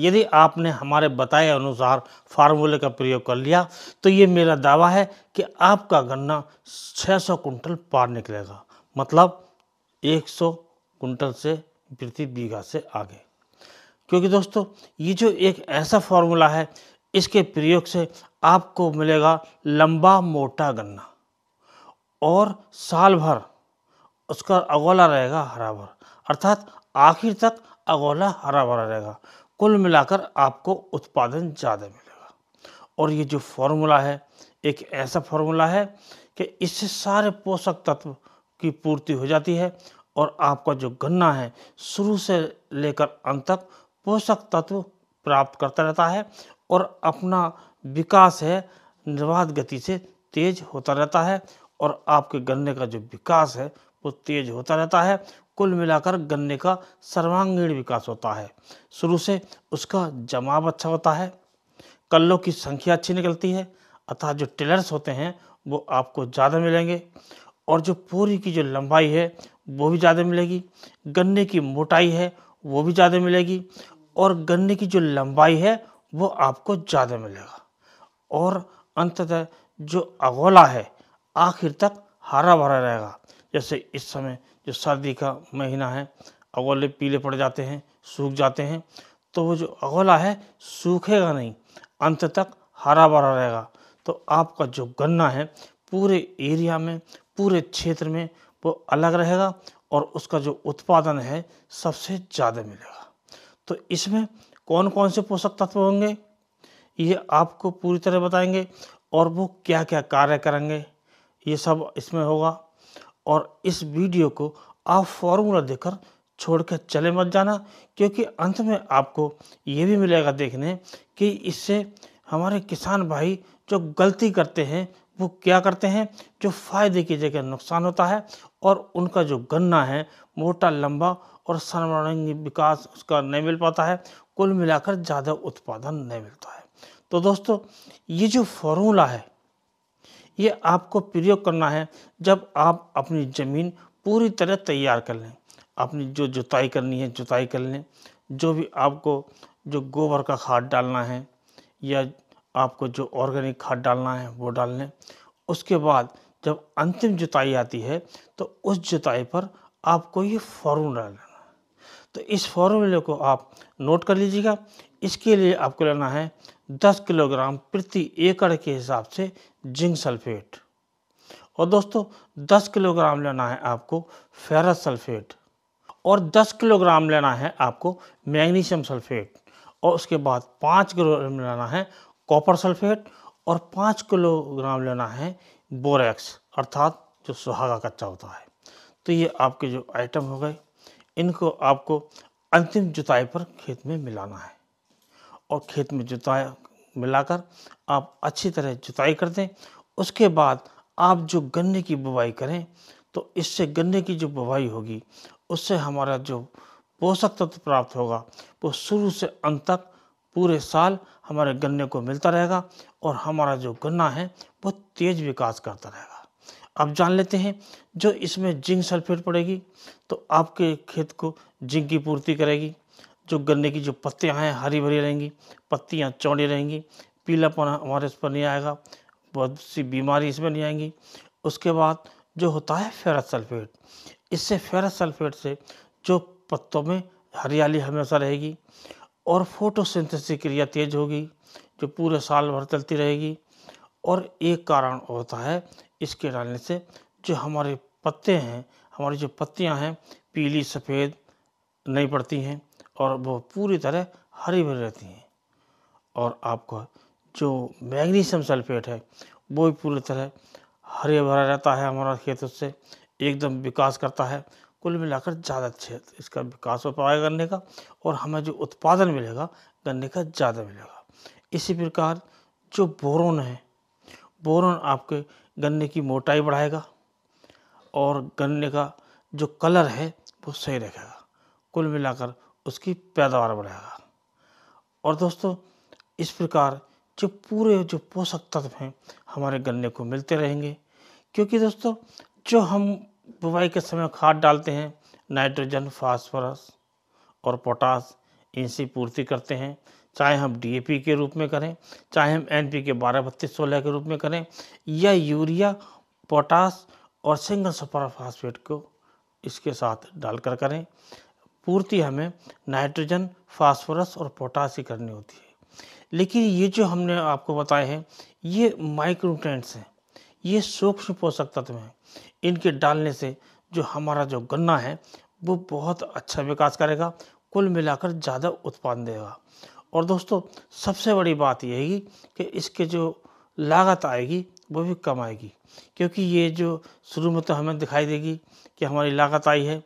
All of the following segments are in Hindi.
यदि आपने हमारे बताए अनुसार फार्मूले का प्रयोग कर लिया तो ये मेरा दावा है कि आपका गन्ना 600 कुंटल पार निकलेगा मतलब 100 कुंटल से प्रति बीघा से आगे क्योंकि दोस्तों ये जो एक ऐसा फार्मूला है इसके प्रयोग से आपको मिलेगा लंबा मोटा गन्ना और साल भर उसका अगोला रहेगा हरा भर अर्थात आखिर तक अगोला हरा भरा रहेगा कुल मिलाकर आपको उत्पादन ज़्यादा मिलेगा और ये जो फॉर्मूला है एक ऐसा फॉर्मूला है कि इससे सारे पोषक तत्व की पूर्ति हो जाती है और आपका जो गन्ना है शुरू से लेकर अंत तक पोषक तत्व प्राप्त करता रहता है और अपना विकास है निर्वाध गति से तेज होता रहता है और आपके गन्ने का जो विकास है वो तेज होता रहता है कुल मिलाकर गन्ने का सर्वांगीण विकास होता है शुरू से उसका जमाव अच्छा होता है कल्लों की संख्या अच्छी निकलती है अतः जो टिलर्स होते हैं वो आपको ज़्यादा मिलेंगे और जो पूरी की जो लंबाई है वो भी ज़्यादा मिलेगी गन्ने की मोटाई है वो भी ज़्यादा मिलेगी और गन्ने की जो लंबाई है वो आपको ज़्यादा मिलेगा और अंततः जो अगोला है आखिर तक हरा भरा रहेगा जैसे इस समय जो सर्दी का महीना है अगोले पीले पड़ जाते हैं सूख जाते हैं तो वो जो अगोला है सूखेगा नहीं अंत तक हरा भरा रहेगा तो आपका जो गन्ना है पूरे एरिया में पूरे क्षेत्र में वो अलग रहेगा और उसका जो उत्पादन है सबसे ज़्यादा मिलेगा तो इसमें कौन कौन से पोषक तत्व होंगे ये आपको पूरी तरह बताएंगे और वो क्या क्या कार्य करेंगे ये सब इसमें होगा और इस वीडियो को आप फॉर्मूला देकर छोड़ कर चले मत जाना क्योंकि अंत में आपको ये भी मिलेगा देखने कि इससे हमारे किसान भाई जो गलती करते हैं वो क्या करते हैं जो फ़ायदे की जगह नुकसान होता है और उनका जो गन्ना है मोटा लंबा और सर्वांगीण विकास उसका नहीं मिल पाता है कुल मिलाकर ज़्यादा उत्पादन नहीं मिलता है तो दोस्तों ये जो फॉर्मूला है ये आपको प्रयोग करना है जब आप अपनी ज़मीन पूरी तरह तैयार कर लें अपनी जो जुताई करनी है जुताई कर लें जो भी आपको जो गोबर का खाद डालना है या आपको जो ऑर्गेनिक खाद डालना है वो डाल लें उसके बाद जब अंतिम जुताई आती है तो उस जुताई पर आपको ये फॉर्मूला लेना है तो इस फॉर्मूले को आप नोट कर लीजिएगा इसके लिए आपको लेना है 10 किलोग्राम प्रति एकड़ के हिसाब से जिंक सल्फेट और दोस्तों 10 किलोग्राम लेना है आपको फेरस सल्फेट और 10 किलोग्राम लेना है आपको मैग्नीशियम सल्फेट और उसके बाद 5 किलोग्राम लेना है कॉपर सल्फेट और 5 किलोग्राम लेना है बोरेक्स अर्थात जो सुहागा कच्चा होता है तो ये आपके जो आइटम हो गए इनको आपको अंतिम जुताई पर खेत में मिलाना है और खेत में जुताया मिलाकर आप अच्छी तरह जुताई कर दें उसके बाद आप जो गन्ने की बुवाई करें तो इससे गन्ने की जो बुवाई होगी उससे हमारा जो पोषक तत्व प्राप्त होगा वो शुरू से अंत तक पूरे साल हमारे गन्ने को मिलता रहेगा और हमारा जो गन्ना है वो तेज़ विकास करता रहेगा अब जान लेते हैं जो इसमें जिंक सल्फेट पड़ेगी तो आपके खेत को जिंक की पूर्ति करेगी जो गन्ने की जो पत्तियाँ हैं हरी भरी रहेंगी पत्तियाँ चौड़ी रहेंगी पीलापन हमारे उस पर नहीं आएगा बहुत सी बीमारी इसमें नहीं आएंगी उसके बाद जो होता है फेरस सल्फेट इससे फेरस सल्फेट से जो पत्तों में हरियाली हमेशा रहेगी और फोटोसिंथेसिस क्रिया तेज होगी जो पूरे साल भर चलती रहेगी और एक कारण होता है इसके डालने से जो हमारे पत्ते हैं हमारी जो पत्तियां हैं पीली सफ़ेद नहीं पड़ती हैं और वो पूरी तरह हरी भरी रहती हैं और आपको जो मैग्नीशियम सल्फेट है वो भी पूरी तरह हरे भरा रहता है हमारा खेत उससे एकदम विकास करता है कुल मिलाकर ज़्यादा अच्छे इसका विकास हो पाएगा गन्ने का और हमें जो उत्पादन मिलेगा गन्ने का ज़्यादा मिलेगा इसी प्रकार जो बोरोन है बोरोन आपके गन्ने की मोटाई बढ़ाएगा और गन्ने का जो कलर है वो सही रखेगा कुल मिलाकर उसकी पैदावार बढ़ेगा और दोस्तों इस प्रकार जो पूरे जो पोषक तत्व हैं हमारे गन्ने को मिलते रहेंगे क्योंकि दोस्तों जो हम बुवाई के समय खाद डालते हैं नाइट्रोजन फास्फोरस और पोटास इनसे पूर्ति करते हैं चाहे हम डीएपी के रूप में करें चाहे हम एनपी के बारह बत्तीस सोलह के रूप में करें या यूरिया पोटास और सिंगल सुपर फास्फेट को इसके साथ डालकर करें पूर्ति हमें नाइट्रोजन फास्फोरस और पोटास की करनी होती है लेकिन ये जो हमने आपको बताए हैं ये माइक्रोटेंट्स हैं ये सूक्ष्म पोषक तत्व हैं इनके डालने से जो हमारा जो गन्ना है वो बहुत अच्छा विकास करेगा कुल मिलाकर ज़्यादा उत्पादन देगा और दोस्तों सबसे बड़ी बात है कि इसके जो लागत आएगी वो भी कम आएगी क्योंकि ये जो शुरू में तो हमें दिखाई देगी कि हमारी लागत आई है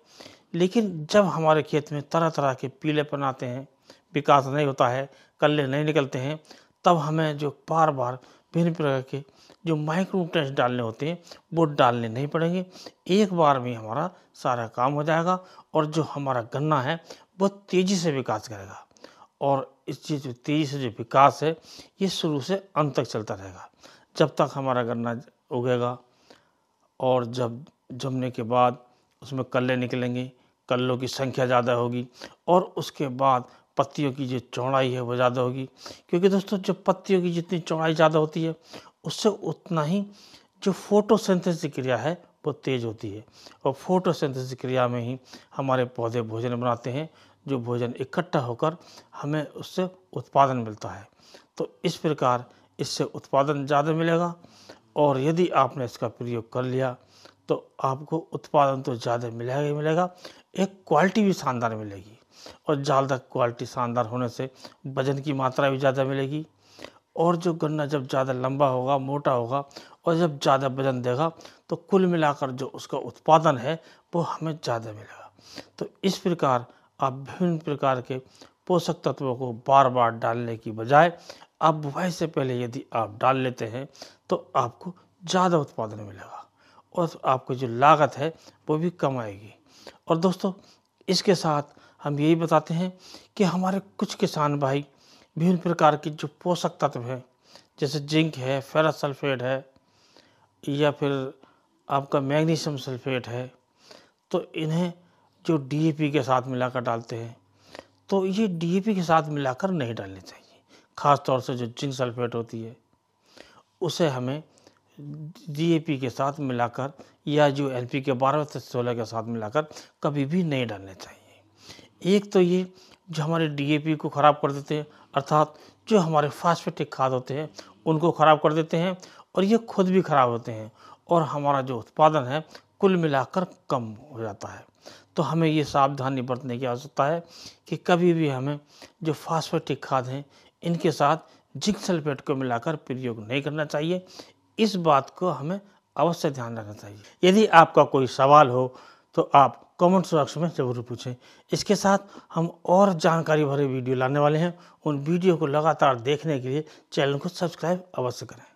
लेकिन जब हमारे खेत में तरह तरह के पीलेपन आते हैं विकास नहीं होता है कल्ले नहीं निकलते हैं तब हमें जो बार बार भिन्न प्रकार के जो माइक्रो टेस्ट डालने होते हैं वो डालने नहीं पड़ेंगे एक बार में हमारा सारा काम हो जाएगा और जो हमारा गन्ना है वो तेज़ी से विकास करेगा और इस चीज़ तेज़ी से जो विकास है ये शुरू से अंत तक चलता रहेगा जब तक हमारा गन्ना उगेगा और जब जमने के बाद उसमें कल्ले निकलेंगे कल्लों की संख्या ज़्यादा होगी और उसके बाद पत्तियों की जो चौड़ाई है वो ज़्यादा होगी क्योंकि दोस्तों जब पत्तियों की जितनी चौड़ाई ज़्यादा होती है उससे उतना ही जो फोटो क्रिया है वो तेज़ होती है और फोटो क्रिया में ही हमारे पौधे भोजन बनाते हैं जो भोजन इकट्ठा होकर हमें उससे उत्पादन मिलता है तो इस प्रकार इससे उत्पादन ज़्यादा मिलेगा और यदि आपने इसका प्रयोग कर लिया तो आपको उत्पादन तो ज़्यादा मिलेगा ही मिलेगा एक क्वालिटी भी शानदार मिलेगी और ज़्यादा क्वालिटी शानदार होने से वजन की मात्रा भी ज़्यादा मिलेगी और जो गन्ना जब ज़्यादा लंबा होगा मोटा होगा और जब ज़्यादा वजन देगा तो कुल मिलाकर जो उसका उत्पादन है वो हमें ज़्यादा मिलेगा तो इस प्रकार आप विभिन्न प्रकार के पोषक तत्वों को बार बार डालने की बजाय आप बुआई से पहले यदि आप डाल लेते हैं तो आपको ज़्यादा उत्पादन मिलेगा और आपको जो लागत है वो भी कम आएगी और दोस्तों इसके साथ हम यही बताते हैं कि हमारे कुछ किसान भाई विभिन्न प्रकार के जो पोषक तत्व हैं जैसे जिंक है फेरस सल्फेट है या फिर आपका मैग्नीशियम सल्फेट है तो इन्हें जो डीएपी के साथ मिलाकर डालते हैं तो ये डीएपी के साथ मिलाकर नहीं डालने चाहिए ख़ास तौर से जो जिंक सल्फेट होती है उसे हमें डीएपी के साथ मिलाकर या जो एलपी के बारह से सोलह के साथ मिलाकर कभी भी नहीं डालने चाहिए एक तो ये जो हमारे डीएपी को ख़राब कर देते हैं अर्थात जो हमारे फास्फेटिक खाद होते हैं उनको ख़राब कर देते हैं और ये खुद भी ख़राब होते हैं और हमारा जो उत्पादन है कुल मिलाकर कम हो जाता है तो हमें ये सावधानी बरतने की आवश्यकता है कि कभी भी हमें जो फास्फेटिक खाद हैं इनके साथ जिंक सल्फेट को मिलाकर प्रयोग नहीं करना चाहिए इस बात को हमें अवश्य ध्यान रखना चाहिए यदि आपका कोई सवाल हो तो आप कमेंट बॉक्स में ज़रूर पूछें इसके साथ हम और जानकारी भरे वीडियो लाने वाले हैं उन वीडियो को लगातार देखने के लिए चैनल को सब्सक्राइब अवश्य करें